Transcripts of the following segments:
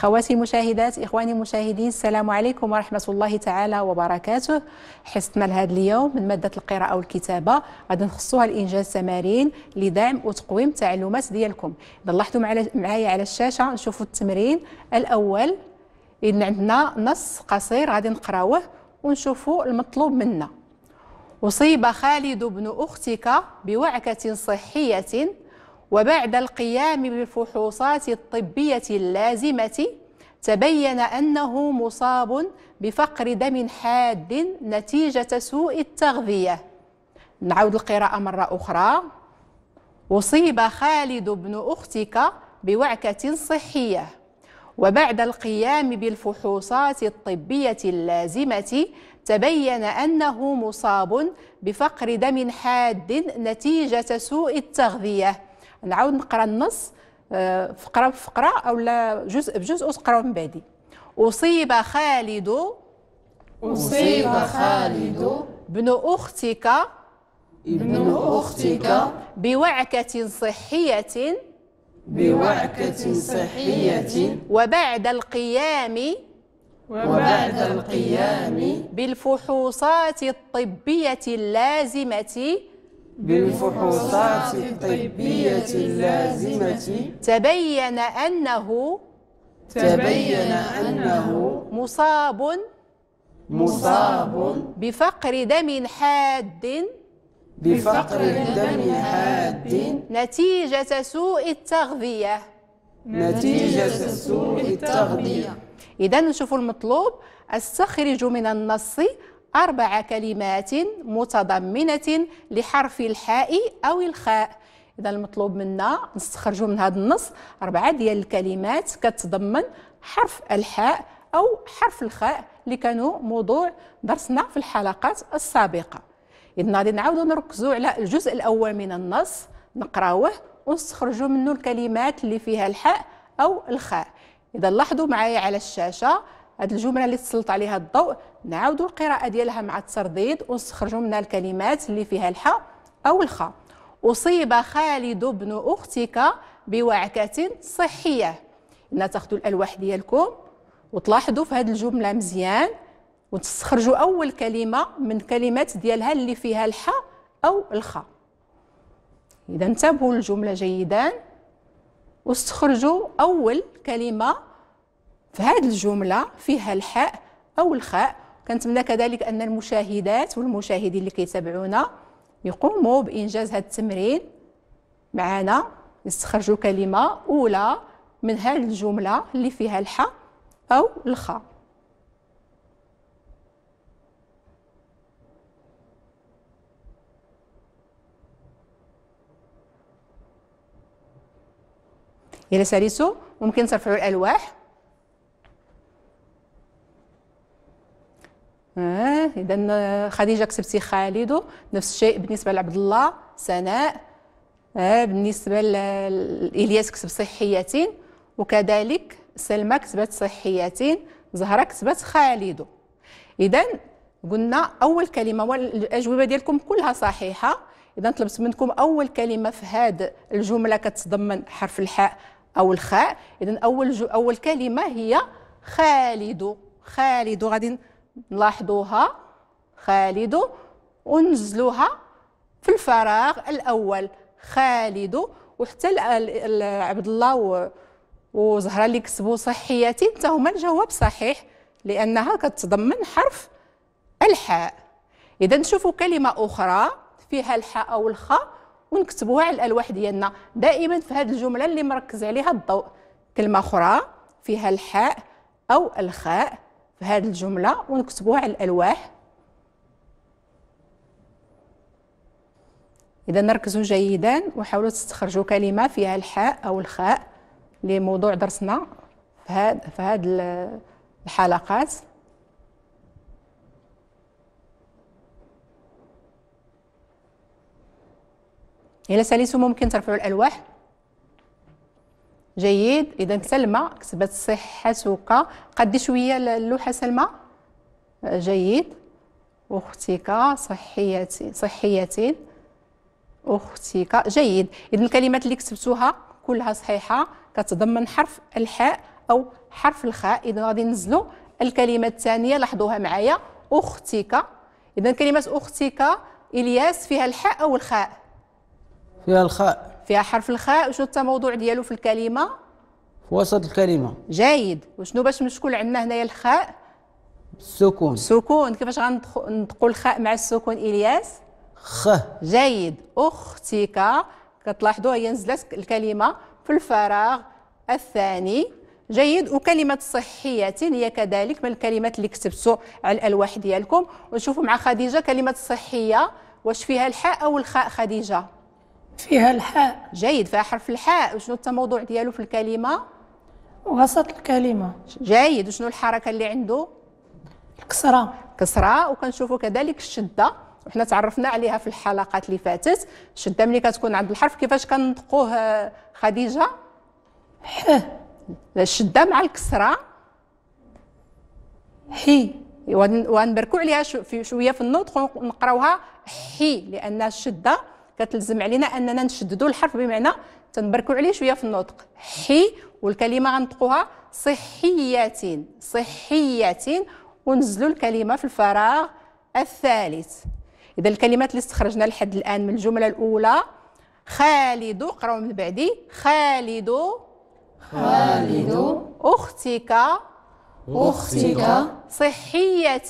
أخواتي المشاهدات إخواني المشاهدين السلام عليكم ورحمة الله تعالى وبركاته حصتنا لهذا اليوم من مادة القراءة والكتابة غادي نخصوها لإنجاز تمارين لدعم وتقويم التعلمات ديالكم إذا لاحظتوا معايا على الشاشة نشوفوا التمرين الأول إن عندنا نص قصير غادي نقراوه ونشوفوا المطلوب منا أصيب خالد بن أختك بوعكة صحية وبعد القيام بالفحوصات الطبية اللازمة تبين أنه مصاب بفقر دم حاد نتيجة سوء التغذية نعود القراءة مرة أخرى أصيب خالد بن أختك بوعكة صحية وبعد القيام بالفحوصات الطبية اللازمة تبين أنه مصاب بفقر دم حاد نتيجة سوء التغذية نعاود نقرا النص آه، فقره بفقره او لا جزء بجزء وتقراو من بعدي اصيب خالد اصيب خالد بن اختك ابن اختك بوعكه صحيه بوعكه صحيه وبعد القيام وبعد القيام بالفحوصات الطبية اللازمة بالفحوصات الطبية اللازمة تبين أنه تبين أنه مصاب مصاب بفقر دم حاد بفقر دم حاد نتيجة سوء التغذية نتيجة سوء التغذية إذا نشوف المطلوب استخرج من النص أربع كلمات متضمنة لحرف الحاء أو الخاء إذا المطلوب منا نستخرجوا من هذا النص أربعة ديال الكلمات كتضمن حرف الحاء أو حرف الخاء اللي كانوا موضوع درسنا في الحلقات السابقة إذا غادي نعاودو نركزو على الجزء الأول من النص نقراوه ونستخرجوا منه الكلمات اللي فيها الحاء أو الخاء إذا لاحظوا معايا على الشاشة هذه الجمله اللي تسلط عليها الضوء نعاودوا القراءه ديالها مع الترديد ونستخرجوا منها الكلمات اللي فيها الحاء او الخاء اصيب خالد ابن اختك بوعكه صحيه ان تاخذوا الالواح ديالكم وتلاحظوا في هذه الجمله مزيان وتستخرجوا اول كلمه من كلمات ديالها اللي فيها الحاء او الخاء اذا انتبهوا للجمله جيدا واستخرجوا اول كلمه فهاد الجمله فيها الحاء او الخاء كنتمنى كذلك ان المشاهدات والمشاهدين اللي كيتابعونا يقوموا بانجاز هذا التمرين معنا يستخرجوا كلمه اولى من هذه الجمله اللي فيها الحاء او الخاء الى ساليسو ممكن ترفعوا الالواح اذا آه، خديجه كسبتي خالد نفس الشيء بالنسبه لعبد الله سناء آه، بالنسبه لالياس كسب صحيتين وكذلك سلمى كسبت صحيتين زهره كسبت خالد اذا قلنا اول كلمه والاجوبه ديالكم كلها صحيحه اذا طلبت منكم اول كلمه في هذه الجمله كتضمن حرف الحاء او الخاء اذا اول جو اول كلمه هي خالد خالد غادي نلاحظوها خالد ونزلوها في الفراغ الاول خالد وحتى عبد الله وزهره اللي كتبوا صحيتي حتى هما الجواب صحيح لانها كتضمن حرف الحاء اذا نشوفوا كلمه اخرى فيها الحاء او الخاء ونكتبوها على الالواح ديالنا دائما في هذه الجمله اللي مركز عليها الضوء كلمه اخرى فيها الحاء او الخاء في هذه الجمله ونكتبوها على الالواح إذا ركزوا جيدا وحاولوا تستخرجوا كلمة فيها الحاء أو الخاء لموضوع درسنا في هاد في هاد الحلقات الى ساليسو ممكن ترفعوا الألواح جيد إذا سلمى صحة صحتك قدي شوية اللوحة سلمى جيد وأختك صحيتين صحيتين أختك جيد إذا الكلمات اللي كتبتوها كلها صحيحة كتضمن حرف الحاء أو حرف الخاء إذا غادي ننزلوا الكلمة الثانية لاحظوها معايا أختك إذا كلمة أختك إلياس فيها الحاء أو الخاء فيها الخاء فيها حرف الخاء وشنو التموضوع ديالو في الكلمة في وسط الكلمة جيد وشنو باش مشكول عندنا هنايا الخاء السكون السكون كيفاش غنطقو الخاء مع السكون إلياس خ جيد أختك كتلاحظوا هي نزلت الكلمة في الفراغ الثاني جيد وكلمة صحية هي كذلك من الكلمات اللي كتبتوا على الألواح ديالكم ونشوفوا مع خديجة كلمة صحية واش فيها الحاء أو الخاء خديجة فيها الحاء جيد فيها حرف الحاء وشنو التموضع ديالو في الكلمة وسط الكلمة جيد وشنو الحركة اللي عنده الكسرة كسرة وكنشوفوا كذلك الشدة وحنا تعرفنا عليها في الحلقات اللي فاتت الشده ملي كتكون عند الحرف كيفاش كنطقوه آه، خديجه ح الشده مع الكسره حي وغنبركوا عليها شويه في النطق ونقراوها حي لان الشده كتلزم علينا اننا نشددوا الحرف بمعنى تنبركوا عليه شويه في النطق حي والكلمه غنطقوها صحيات صحيات ونزلوا الكلمه في الفراغ الثالث اذا الكلمات اللي استخرجنا لحد الان من الجمله الاولى خالد قراو من بعدي خالد خالد اختك اختك صحيه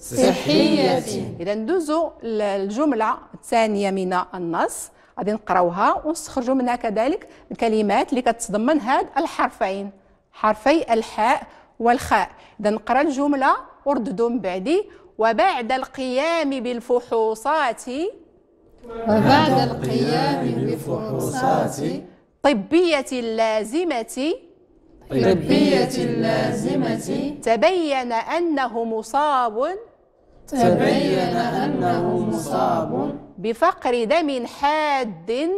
صحيه اذا ندوزو للجمله الثانيه من النص غادي نقراوها ونستخرجوا منها كذلك الكلمات اللي كتضمن هاد الحرفين حرفي الحاء والخاء اذا نقرا الجمله ورددوا من بعدي وبعد القيام بالفحوصات وبعد القيام بالفحوصات طبية اللازمة طبية اللازمة تبين أنه مصاب تبين أنه مصاب بفقر دم حاد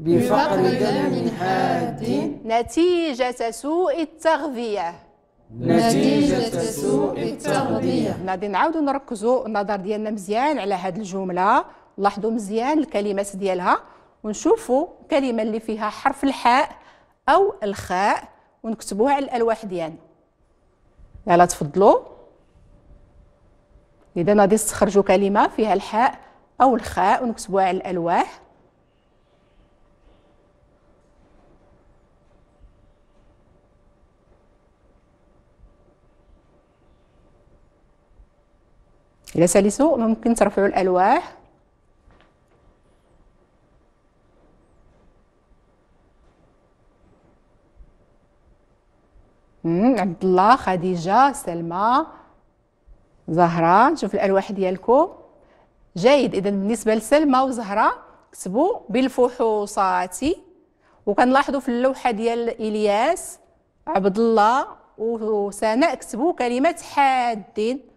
بفقر دم حاد نتيجة سوء التغذية نتيجة سوء التغذية غادي نعاودو نركزو النظر ديالنا مزيان على هاد الجملة لاحظوا مزيان الكلمات ديالها ونشوفوا كلمة اللي فيها حرف الحاء أو الخاء ونكتبوها على الألواح ديالنا يلا تفضلوا إذا غادي تستخرجوا كلمة فيها الحاء أو الخاء ونكتبوها على الألواح الى سالسو ممكن ترفعوا الألواح عبد الله خديجة سلمى زهرة نشوف الألواح ديالكم جيد إذا بالنسبة لسلمى وزهرة كتبوا بالفحوصات وكنلاحظوا في اللوحة ديال إلياس عبد الله وسناء كتبوا كلمة حادين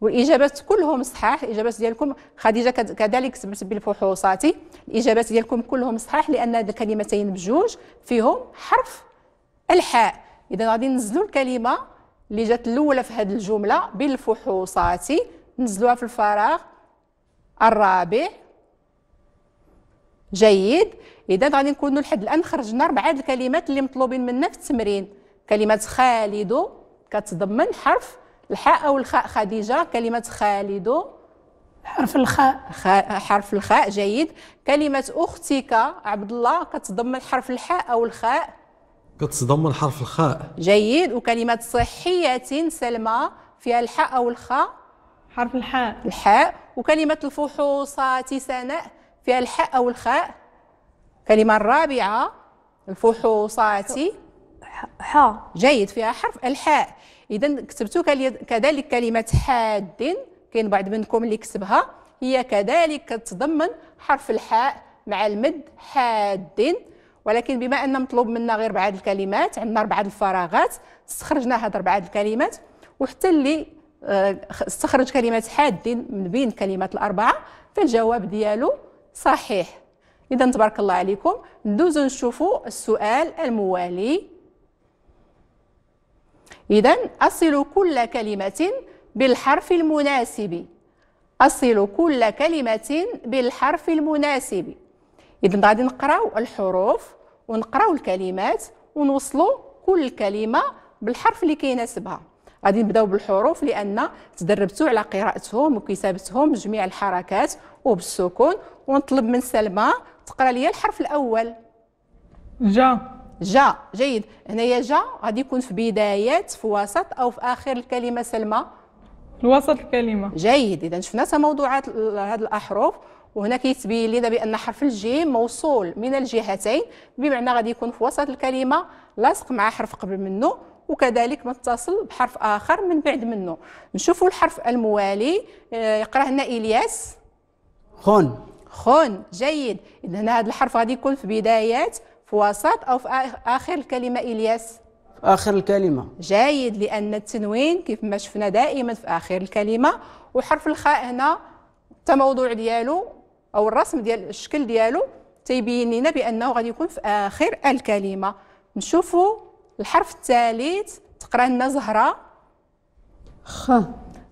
والاجابات كلهم صحاح الاجابات ديالكم خديجه كذلك سمعت بالفحوصات الاجابات ديالكم كلهم صحاح لان الكلمتين بجوج فيهم حرف الحاء اذا غادي ننزلوا الكلمه اللي جات الاولى في هذه الجمله بالفحوصات نزلوها في الفراغ الرابع جيد اذا غادي نكونوا لحد الان خرجنا اربعه الكلمات اللي مطلوبين منا في التمرين كلمه خالد كتضمن حرف الحاء أو الخاء خديجة كلمة خالد حرف الخاء حرف الخاء جيد كلمة أختك عبد الله كتضمن حرف الحاء أو الخاء كتضمن حرف الخاء جيد وكلمة صحية سلمى فيها الحاء أو الخاء حرف الحاء الحاء وكلمة الفحوصات سناء فيها الحاء أو الخاء الكلمة الرابعة الفحوصات حاء جيد فيها حرف الحاء اذا كتبتو كذلك كلمه حاد كاين بعض منكم اللي كتبها هي كذلك كتضمن حرف الحاء مع المد حاد ولكن بما ان مطلوب منا غير بعض الكلمات عندنا اربعه الفراغات استخرجنا هاد اربعه الكلمات وحتى اللي آه، استخرج كلمه حاد من بين كلمات الاربعه فالجواب ديالو صحيح اذا تبارك الله عليكم ندوزو نشوفوا السؤال الموالي إذا أصل كل كلمة بالحرف المناسب أصل كل كلمة بالحرف المناسب إذا غادي نقراو الحروف ونقراو الكلمات ونوصلوا كل كلمة بالحرف اللي كيناسبها غادي نبداو بالحروف لان تدربتوا على قراءتهم وكتابتهم بجميع الحركات وبالسكون ونطلب من سلمى تقرا لي الحرف الاول جا جا جيد هنايا جا غادي يكون في بدايه في وسط او في اخر الكلمه سلمى الوسط الكلمه جيد اذا شفنا موضوعات هذه الاحرف وهنا كيتبين لنا بان حرف الجيم موصول من الجهتين بمعنى غادي يكون في وسط الكلمه لاصق مع حرف قبل منه وكذلك متصل بحرف اخر من بعد منه نشوفوا الحرف الموالي آه، يقرا هنا الياس خون خون جيد اذا هنا هذا الحرف غادي يكون في بدايات في وسط أو في آخر الكلمة إلياس في آخر الكلمة جيد لأن التنوين كيف ما شفنا دائما في آخر الكلمة وحرف الخاء هنا التموضوع ديالو أو الرسم ديال الشكل ديالو تيبين لنا بأنه غادي يكون في آخر الكلمة نشوفوا الحرف الثالث تقرا لنا زهرة خ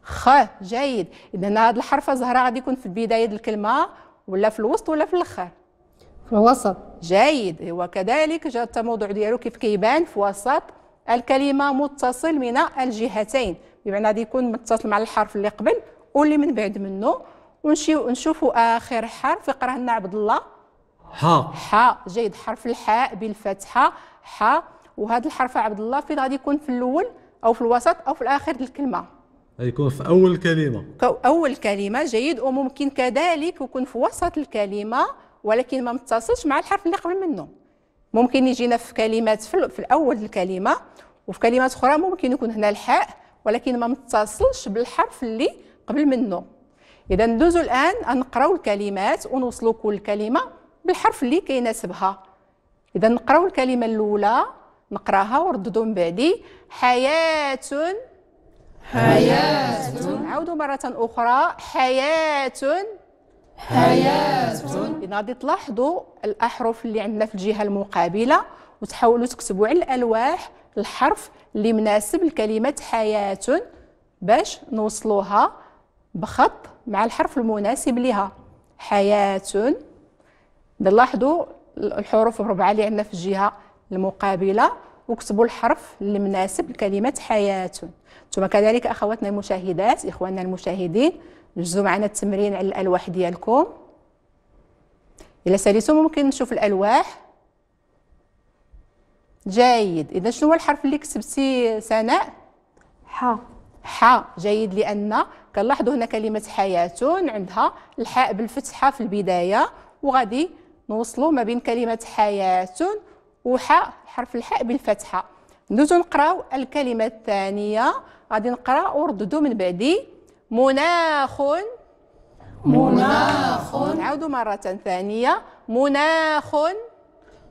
خ جيد إذا هذا الحرف زهرة غادي يكون في البداية الكلمة ولا في الوسط ولا في الآخر في وسط جيد وكذلك جاء التموضع ديالو كيف كيبان في وسط الكلمه متصل من الجهتين بمعنى غادي يكون متصل مع الحرف اللي قبل واللي من بعد منه ونمشيو نشوفوا اخر حرف يقراه لنا عبد الله ها حاء جيد حرف الحاء بالفتحه حاء وهذا الحرف عبد الله فين غادي يكون في الاول او في الوسط او في الاخر الكلمه يكون في اول كلمه اول كلمه جيد وممكن كذلك يكون في وسط الكلمه ولكن ما متصلش مع الحرف اللي قبل منه ممكن يجينا في كلمات في الاول الكلمه وفي كلمات اخرى ممكن يكون هنا الحاء ولكن ما متصلش بالحرف اللي قبل منه اذا ندوزو الان نقراو الكلمات ونوصلوا كل كلمه بالحرف اللي كيناسبها اذا نقراو الكلمه الاولى نقراها ورددوا من بعدي حياه حياه عاودوا مره اخرى حياه حياة إذا غادي تلاحظوا الأحرف اللي عندنا في الجهة المقابلة وتحاولوا تكتبوا على الألواح الحرف اللي مناسب لكلمة حياة باش نوصلوها بخط مع الحرف المناسب لها حياة نلاحظوا الحروف الربعة اللي عندنا في الجهة المقابلة وكتبوا الحرف المناسب لكلمه حياه ثم كذلك اخواتنا المشاهدات اخواننا المشاهدين جزوا معنا التمرين على الالواح ديالكم الى ساليتم ممكن نشوف الالواح جيد اذا شنو هو الحرف اللي كتبتي سناء ح ح جيد لان كنلاحظوا هنا كلمه حياه عندها الحاء بالفتحه في البدايه وغادي نوصلوا ما بين كلمه حياه وحاء حرف الحاء بالفتحه ندوزو نقراو الكلمه الثانيه غادي نقرا ورددو من بعدي مناخ مناخ نعاودو مره ثانيه مناخ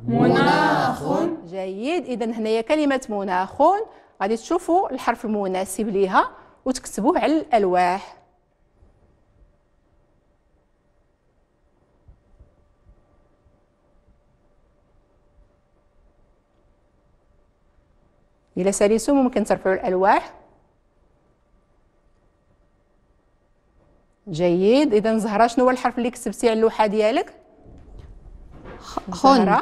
مناخ جيد اذا هنايا كلمه مناخ غادي تشوفوا الحرف المناسب ليها وتكتبوه على الالواح الى ساليسو ممكن ترفعوا الالواح جيد اذا زهره شنو هو الحرف اللي كتبتي على اللوحه ديالك خون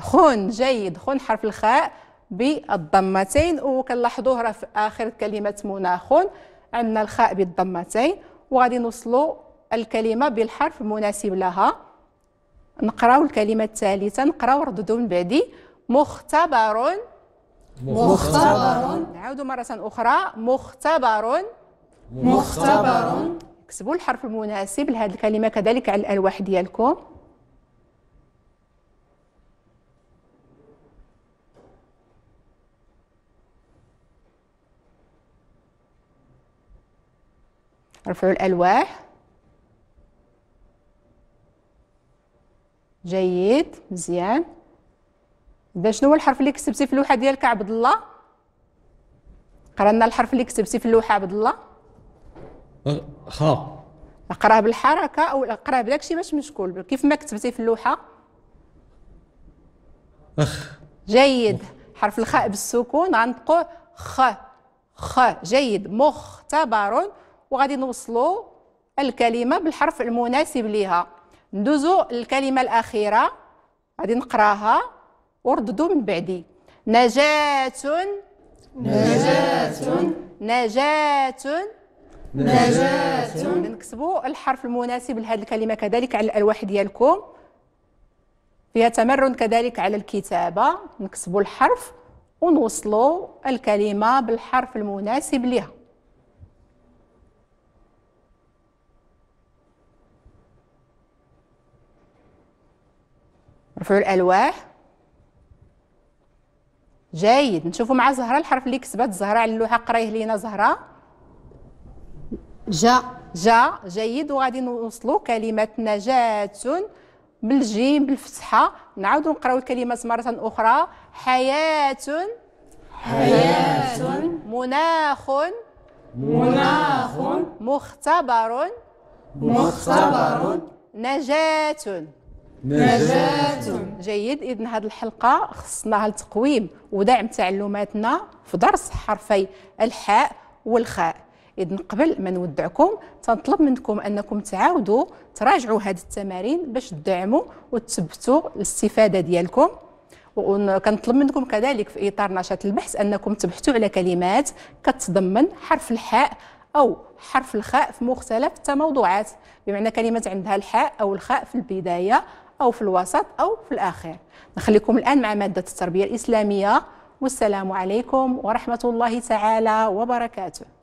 خون جيد خون حرف الخاء بالضمتين وكنلاحظوه راه في اخر كلمه مناخون عندنا الخاء بالضمتين وغادي نوصلوا الكلمه بالحرف المناسب لها نقراو الكلمه الثالثه نقراو رددوا من بعدي مختبر مختبر نعاودوا مرة أخرى مختبر مختبر كسبوا الحرف المناسب لهذه الكلمة كذلك على الألواح ديالكم رفعوا الألواح جيد مزيان اذا شنو هو الحرف اللي كتبتي في اللوحه ديالك عبد الله قرانا الحرف اللي كتبتي في اللوحه عبد الله أه، خا اقراه بالحركه او اقراه بداكشي باش مشكول كيف ما كتبتي في اللوحه اخ جيد حرف الخاء بالسكون غنطقو خ خ جيد مختبر وغادي نوصلوا الكلمه بالحرف المناسب ليها ندوزو الكلمه الاخيره غادي نقراها ورددوا من بعدي نجاة نجاة نجاة نجاة نكتبوا الحرف المناسب لهذه الكلمة كذلك على الألواح ديالكم فيها تمرن كذلك على الكتابة نكتبوا الحرف ونوصلوا الكلمة بالحرف المناسب لها رفعوا الألواح جيد نشوفوا مع زهره الحرف اللي كسبت زهره على اللوحه قرايه لينا زهره جا جا جيد وغادي نوصلوا كلمه نجاه بالجيم بالفتحه نعاودوا نقراو الكلمات مره اخرى حياه حياه مناخ مناخ مختبر مختبر نجاه نجاة جيد إذن هذه الحلقة خصناها لتقويم ودعم تعلماتنا في درس حرفي الحاء والخاء إذن قبل ما نودعكم تنطلب منكم أنكم تعاودوا تراجعوا هذه التمارين باش تدعموا وتثبتوا الاستفادة ديالكم وكنطلب منكم كذلك في إطار نشاط البحث أنكم تبحثوا على كلمات كتضمن حرف الحاء أو حرف الخاء في مختلف التموضوعات بمعنى كلمة عندها الحاء أو الخاء في البداية أو في الوسط أو في الآخر نخليكم الآن مع مادة التربية الإسلامية والسلام عليكم ورحمة الله تعالى وبركاته